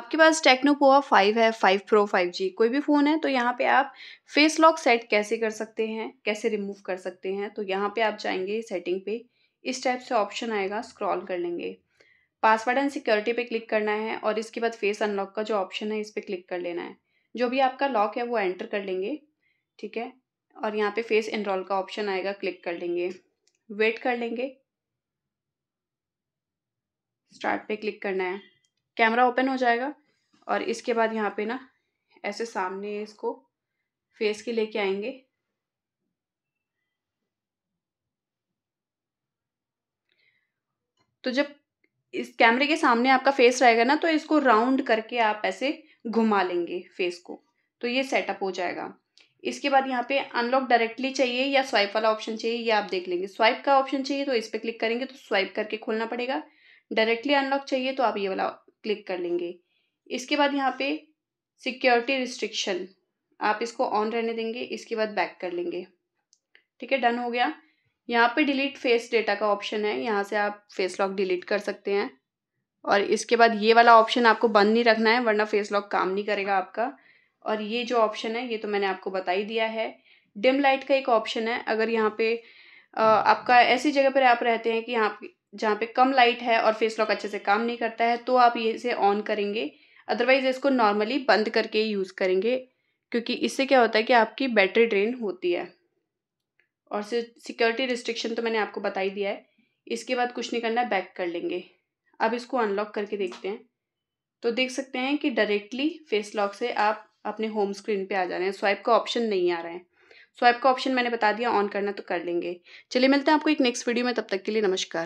आपके पास Tecno Pova five है फाइव प्रो फाइव जी कोई भी फ़ोन है तो यहाँ पे आप फेस लॉक सेट कैसे कर सकते हैं कैसे रिमूव कर सकते हैं तो यहाँ पे आप जाएंगे सेटिंग पे इस टाइप से ऑप्शन आएगा स्क्रॉल कर लेंगे पासवर्ड एंड सिक्योरिटी पे क्लिक करना है और इसके बाद फेस अनलॉक का जो ऑप्शन है इस पर क्लिक कर लेना है जो भी आपका लॉक है वो एंटर कर लेंगे ठीक है और यहाँ पर फेस इनरोल का ऑप्शन आएगा क्लिक कर लेंगे वेट कर लेंगे स्टार्ट पे क्लिक करना है कैमरा ओपन हो जाएगा और इसके बाद यहाँ पे ना ऐसे सामने इसको फेस के लेके आएंगे तो जब इस कैमरे के सामने आपका फेस रहेगा ना तो इसको राउंड करके आप ऐसे घुमा लेंगे फेस को तो ये सेटअप हो जाएगा इसके बाद यहाँ पे अनलॉक डायरेक्टली चाहिए या स्वाइप वाला ऑप्शन चाहिए ये आप देख लेंगे स्वाइप का ऑप्शन चाहिए तो इस पर क्लिक करेंगे तो स्वाइप करके खोलना पड़ेगा डायरेक्टली अनलॉक चाहिए तो आप ये वाला क्लिक कर लेंगे इसके बाद यहाँ पे सिक्योरिटी रिस्ट्रिक्शन आप इसको ऑन रहने देंगे इसके बाद बैक कर लेंगे ठीक है डन हो गया यहाँ पे डिलीट फेस डेटा का ऑप्शन है यहाँ से आप फेस लॉक डिलीट कर सकते हैं और इसके बाद ये वाला ऑप्शन आपको बंद नहीं रखना है वरना फेस लॉक काम नहीं करेगा आपका और ये जो ऑप्शन है ये तो मैंने आपको बता ही दिया है डिम लाइट का एक ऑप्शन है अगर यहाँ पे आपका ऐसी जगह पर आप रहते हैं कि यहाँ जहाँ पे कम लाइट है और फेस लॉक अच्छे से काम नहीं करता है तो आप ये इसे ऑन करेंगे अदरवाइज़ इसको नॉर्मली बंद करके यूज़ करेंगे क्योंकि इससे क्या होता है कि आपकी बैटरी ड्रेन होती है और सिक्योरिटी रिस्ट्रिक्शन तो मैंने आपको बता ही दिया है इसके बाद कुछ नहीं करना बैक कर लेंगे अब इसको अनलॉक करके देखते हैं तो देख सकते हैं कि डायरेक्टली फेस लॉक से आप अपने होम स्क्रीन पे आ जा रहे हैं स्वाइप का ऑप्शन नहीं आ रहा है स्वाइप का ऑप्शन मैंने बता दिया ऑन करना तो कर लेंगे चलिए मिलते हैं आपको एक नेक्स्ट वीडियो में तब तक के लिए नमस्कार